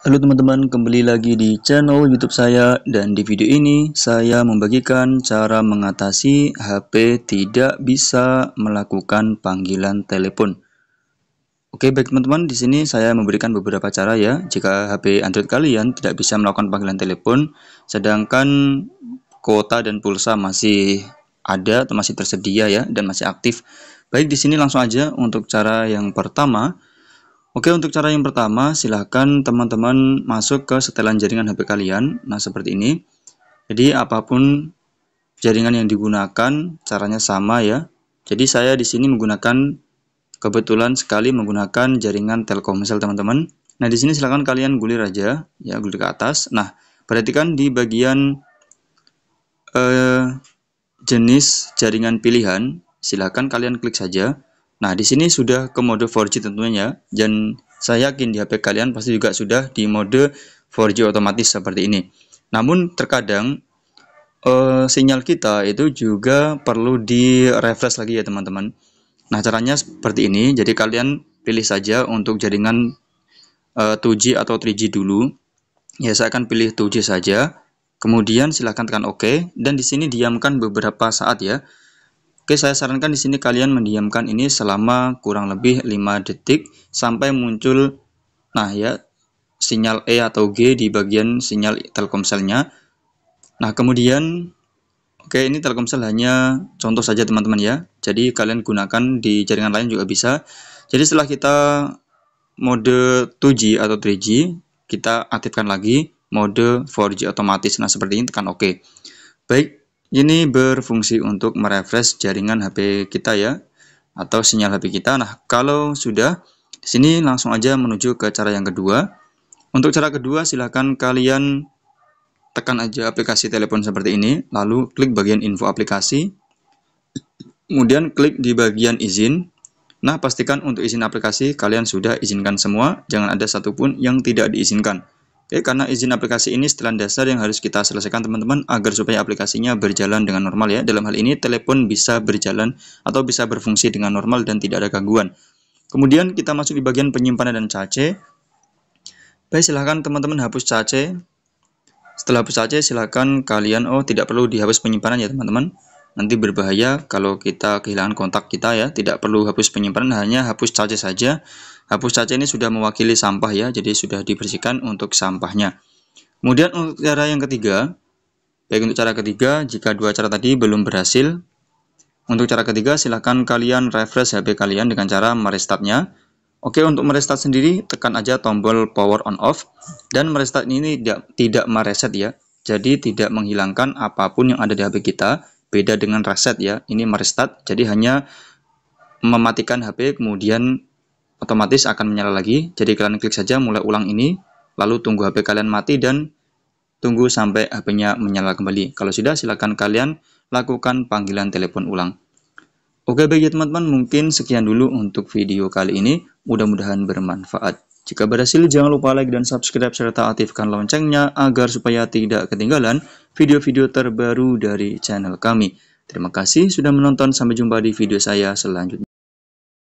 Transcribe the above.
Halo teman-teman, kembali lagi di channel YouTube saya dan di video ini saya membagikan cara mengatasi HP tidak bisa melakukan panggilan telepon. Oke, baik teman-teman, di sini saya memberikan beberapa cara ya jika HP Android kalian tidak bisa melakukan panggilan telepon sedangkan kuota dan pulsa masih ada atau masih tersedia ya dan masih aktif. Baik, di sini langsung aja untuk cara yang pertama Oke, untuk cara yang pertama, silahkan teman-teman masuk ke setelan jaringan HP kalian. Nah, seperti ini. Jadi, apapun jaringan yang digunakan, caranya sama ya. Jadi, saya di sini menggunakan, kebetulan sekali menggunakan jaringan Telkomsel, teman-teman. Nah, di sini silahkan kalian gulir aja, ya, gulir ke atas. Nah, perhatikan di bagian eh, jenis jaringan pilihan, silahkan kalian klik saja. Nah, di sini sudah ke mode 4G tentunya ya. Dan saya yakin di HP kalian pasti juga sudah di mode 4G otomatis seperti ini. Namun terkadang eh, sinyal kita itu juga perlu di refresh lagi ya teman-teman. Nah, caranya seperti ini. Jadi kalian pilih saja untuk jaringan 2G eh, atau 3G dulu. Ya, saya akan pilih 2G saja. Kemudian silahkan tekan OK dan di sini diamkan beberapa saat ya Oke, saya sarankan di sini kalian mendiamkan ini selama kurang lebih 5 detik sampai muncul nah ya sinyal E atau G di bagian sinyal Telkomselnya. Nah, kemudian oke ini Telkomsel hanya contoh saja teman-teman ya. Jadi kalian gunakan di jaringan lain juga bisa. Jadi setelah kita mode 2G atau 3G, kita aktifkan lagi mode 4G otomatis. Nah, seperti ini tekan OK. Baik, ini berfungsi untuk merefresh jaringan HP kita ya, atau sinyal HP kita. Nah, kalau sudah, di sini langsung aja menuju ke cara yang kedua. Untuk cara kedua, silahkan kalian tekan aja aplikasi telepon seperti ini, lalu klik bagian info aplikasi, kemudian klik di bagian izin. Nah, pastikan untuk izin aplikasi kalian sudah izinkan semua, jangan ada satupun yang tidak diizinkan. Oke, karena izin aplikasi ini setelan dasar yang harus kita selesaikan teman-teman agar supaya aplikasinya berjalan dengan normal ya. Dalam hal ini telepon bisa berjalan atau bisa berfungsi dengan normal dan tidak ada gangguan. Kemudian kita masuk di bagian penyimpanan dan cache. Baik, silahkan teman-teman hapus cache. Setelah hapus cache, silahkan kalian, oh tidak perlu dihapus penyimpanan ya teman-teman nanti berbahaya kalau kita kehilangan kontak kita ya tidak perlu hapus penyimpanan hanya hapus saja saja hapus saja ini sudah mewakili sampah ya jadi sudah dibersihkan untuk sampahnya kemudian untuk cara yang ketiga baik untuk cara ketiga jika dua cara tadi belum berhasil untuk cara ketiga silahkan kalian refresh HP kalian dengan cara merestartnya Oke untuk merestart sendiri tekan aja tombol power on off dan merestart ini tidak, tidak mereset ya jadi tidak menghilangkan apapun yang ada di HP kita Beda dengan reset ya, ini merestart, jadi hanya mematikan HP kemudian otomatis akan menyala lagi. Jadi kalian klik saja mulai ulang ini, lalu tunggu HP kalian mati dan tunggu sampai HP-nya menyala kembali. Kalau sudah silakan kalian lakukan panggilan telepon ulang. Oke baik ya teman-teman, mungkin sekian dulu untuk video kali ini. Mudah-mudahan bermanfaat. Jika berhasil, jangan lupa like dan subscribe serta aktifkan loncengnya agar supaya tidak ketinggalan video-video terbaru dari channel kami. Terima kasih sudah menonton, sampai jumpa di video saya selanjutnya.